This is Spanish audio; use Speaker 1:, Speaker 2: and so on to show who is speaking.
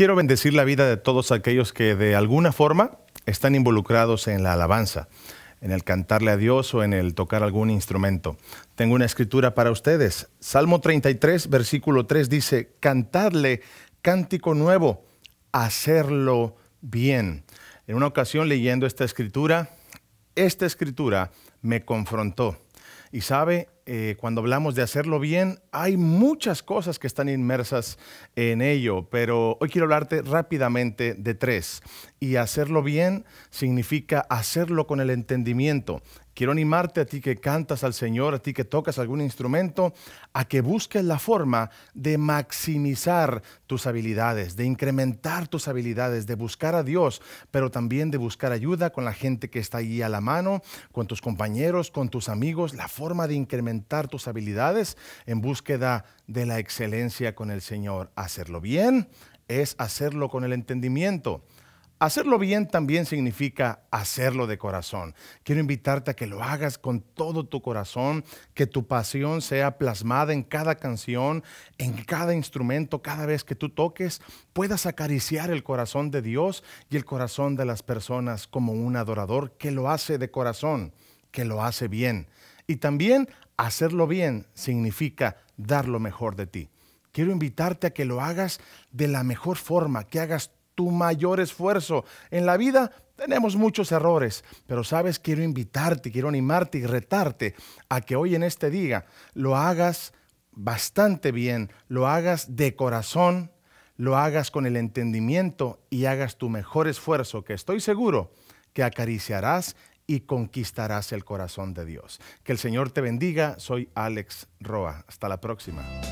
Speaker 1: Quiero bendecir la vida de todos aquellos que de alguna forma están involucrados en la alabanza, en el cantarle a Dios o en el tocar algún instrumento. Tengo una escritura para ustedes. Salmo 33, versículo 3 dice, cantadle cántico nuevo, hacerlo bien. En una ocasión leyendo esta escritura, esta escritura me confrontó. Y sabe, eh, cuando hablamos de hacerlo bien, hay muchas cosas que están inmersas en ello, pero hoy quiero hablarte rápidamente de tres. Y hacerlo bien significa hacerlo con el entendimiento. Quiero animarte a ti que cantas al Señor, a ti que tocas algún instrumento, a que busques la forma de maximizar tus habilidades, de incrementar tus habilidades, de buscar a Dios, pero también de buscar ayuda con la gente que está ahí a la mano, con tus compañeros, con tus amigos, la forma de incrementar tus habilidades en búsqueda de la excelencia con el Señor. Hacerlo bien es hacerlo con el entendimiento. Hacerlo bien también significa hacerlo de corazón. Quiero invitarte a que lo hagas con todo tu corazón, que tu pasión sea plasmada en cada canción, en cada instrumento, cada vez que tú toques, puedas acariciar el corazón de Dios y el corazón de las personas como un adorador que lo hace de corazón, que lo hace bien. Y también hacerlo bien significa dar lo mejor de ti. Quiero invitarte a que lo hagas de la mejor forma, que hagas tu mayor esfuerzo. En la vida tenemos muchos errores, pero sabes, quiero invitarte, quiero animarte y retarte a que hoy en este día lo hagas bastante bien, lo hagas de corazón, lo hagas con el entendimiento y hagas tu mejor esfuerzo, que estoy seguro que acariciarás y conquistarás el corazón de Dios. Que el Señor te bendiga. Soy Alex Roa. Hasta la próxima.